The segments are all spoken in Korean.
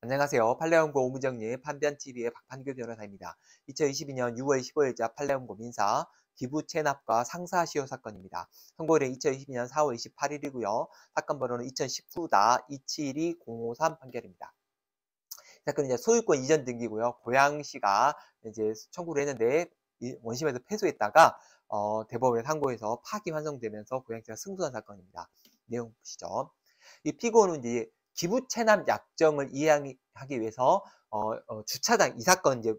안녕하세요. 팔레온고 오무정님 판변TV의 박판규 변호사입니다. 2022년 6월 15일자 팔레온고 민사 기부 체납과 상사 시효 사건입니다. 선고일은 2022년 4월 28일이고요. 사건 번호는 2 0 1 9 272053 판결입니다. 사건 이제 소유권 이전 등기고요. 고양시가 이제 청구를 했는데 원심에서 패소했다가 어, 대법원에 상고해서 파기 환송되면서 고양시가 승소한 사건입니다. 내용 보시죠. 이 피고는 이제 기부채납 약정을 이행하기 위해서 어, 어, 주차장 이 사건 이제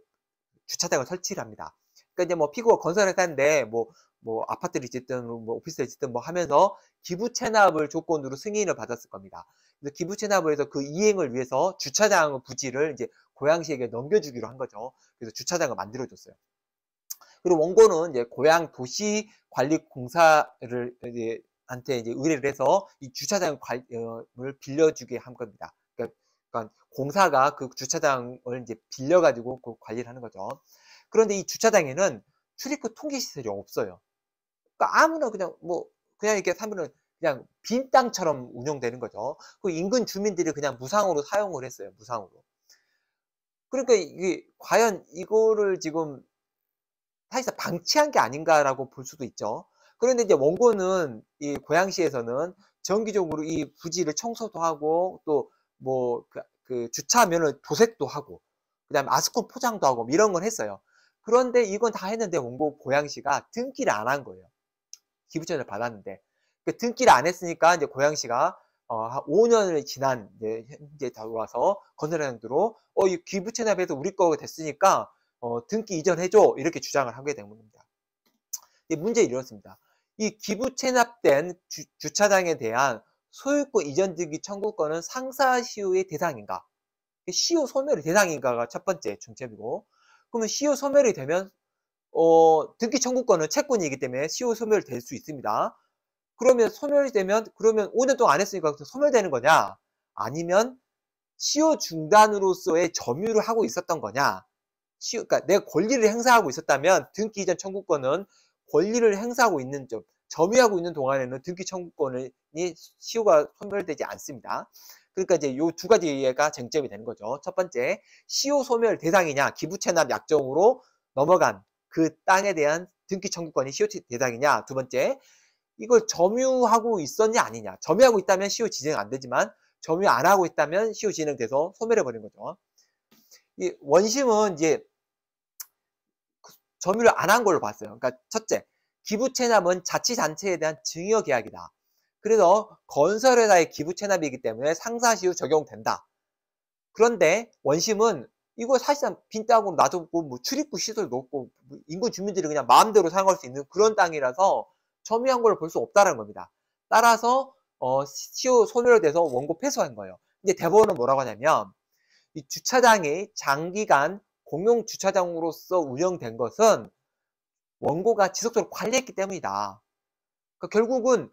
주차장을 설치를 합니다. 그러니까 이제 뭐 피고가 건설회사인데 뭐뭐 뭐 아파트를 짓든 뭐 오피스를 짓든 뭐 하면서 기부 채납을 조건으로 승인을 받았을 겁니다. 그래서 기부 채납을 해서 그 이행을 위해서 주차장 부지를 이제 고양시에게 넘겨주기로 한 거죠. 그래서 주차장을 만들어줬어요. 그리고 원고는 이제 고양 도시관리공사를 이제 한테 이제 의뢰를 해서 이 주차장을 빌려주게 한 겁니다. 그러니까, 공사가 그 주차장을 이제 빌려가지고 그 관리를 하는 거죠. 그런데 이 주차장에는 출입구 통제 시설이 없어요. 그러니까 아무나 그냥 뭐 그냥 이렇게 하면은 그냥 빈 땅처럼 운영되는 거죠. 그 인근 주민들이 그냥 무상으로 사용을 했어요. 무상으로. 그러니까 이게 과연 이거를 지금 사실상 방치한 게 아닌가라고 볼 수도 있죠. 그런데 이제 원고는 이 고양시에서는 정기적으로 이 부지를 청소도 하고 또 뭐그 그, 그 주차면을 도색도 하고 그다음에 아스콘 포장도 하고 뭐 이런 걸 했어요. 그런데 이건 다 했는데 원고 고양시가 등기를 안 한 거예요. 기부전을 받았는데 그 등기를 안 했으니까 이제 고양시가 어, 5년을 지난 이제 현재 돌아와서 건설현도로 어, 이 기부채납에서 우리 거가 됐으니까 어, 등기 이전해줘 이렇게 주장을 하게 된 겁니다. 문제 이렇습니다. 이 기부 체납된 주, 차장에 대한 소유권 이전등기 청구권은 상사 시효의 대상인가? 시효 소멸의 대상인가가 첫 번째 중첩이고 그러면 시효 소멸이 되면 어, 등기 청구권은 채권이기 때문에 시효 소멸될 수 있습니다. 그러면 소멸이 되면 그러면 5년 동안 안 했으니까 소멸되는 거냐? 아니면 시효 중단으로서의 점유를 하고 있었던 거냐? 시효, 그러니까 내가 권리를 행사하고 있었다면 등기 이전 청구권은 권리를 행사하고 있는 점, 점유하고 있는 동안에는 등기 청구권이 시효가 소멸되지 않습니다. 그러니까 이제 요두 가지 이해가 쟁점이 되는 거죠. 첫 번째, 시효 소멸 대상이냐, 기부채납 약정으로 넘어간 그 땅에 대한 등기 청구권이 시효 대상이냐. 두 번째, 이걸 점유하고 있었냐 아니냐. 점유하고 있다면 시효 진행 안 되지만 점유 안 하고 있다면 시효 진행돼서 소멸해 버린 거죠. 이 원심은 이제 점유를 안 한 걸로 봤어요. 그러니까 첫째, 기부 채납은 자치 단체에 대한 증여 계약이다. 그래서 건설회사의 기부 채납이기 때문에 상사 시효 적용된다. 그런데 원심은 이거 사실상 빈땅으로 놔두고 뭐, 뭐 출입구 시설 도없고 뭐 인근 주민들이 그냥 마음대로 사용할 수 있는 그런 땅이라서 점유한 걸 볼 수 없다는 겁니다. 따라서 어, 시효 소멸돼서 원고 패소한 거예요. 근데 대법원은 뭐라고 하냐면 이 주차장이 장기간 공용 주차장으로서 운영된 것은 원고가 지속적으로 관리했기 때문이다. 그러니까 결국은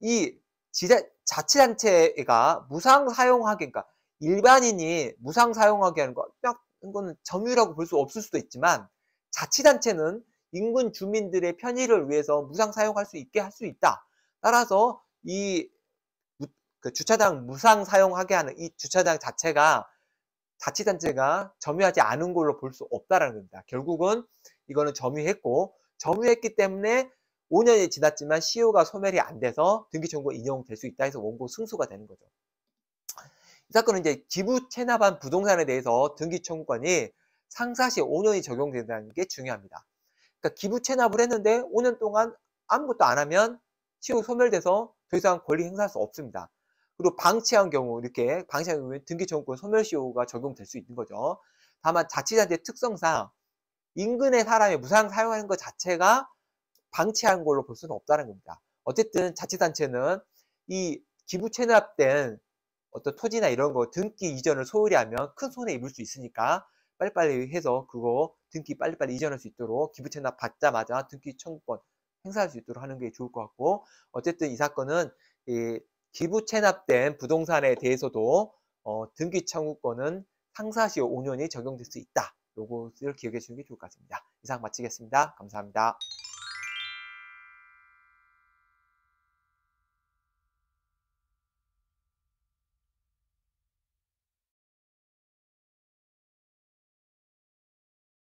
이 지자, 자치단체가 무상 사용하기, 그러니까 일반인이 무상 사용하게 하는 거, 이거는 점유라고 볼 수 없을 수도 있지만 자치단체는 인근 주민들의 편의를 위해서 무상 사용할 수 있게 할 수 있다. 따라서 이 그 주차장 무상 사용하게 하는 이 주차장 자체가 자치단체가 점유하지 않은 걸로 볼 수 없다라는 겁니다. 결국은 이거는 점유했고 점유했기 때문에 5년이 지났지만 시효가 e 소멸이 안 돼서 등기청구 인용될 수 있다 해서 원고 승소가 되는 거죠. 이 사건은 이제 기부 체납한 부동산에 대해서 등기청구권이 상사시 5년이 적용된다는 게 중요합니다. 그러니까 기부 체납을 했는데 5년 동안 아무것도 안 하면 시효 e 소멸돼서 더 이상 권리 행사할 수 없습니다. 그리고 방치한 경우 이렇게 방치한 경우에 등기청구권 소멸시효가 적용될 수 있는 거죠. 다만 자치단체 특성상 인근의 사람이 무상 사용하는 것 자체가 방치한 걸로 볼 수는 없다는 겁니다. 어쨌든 자치단체는 이 기부 체납된 어떤 토지나 이런 거 등기 이전을 소홀히 하면 큰 손해 입을 수 있으니까 빨리빨리 해서 그거 등기 빨리빨리 이전할 수 있도록 기부 체납 받자마자 등기 청구권 행사할 수 있도록 하는 게 좋을 것 같고 어쨌든 이 사건은 이 기부 체납된 부동산에 대해서도 어, 등기 청구권은 상사시효 5년이 적용될 수 있다. 요것을 기억해 주는 게 좋을 것 같습니다. 이상 마치겠습니다. 감사합니다.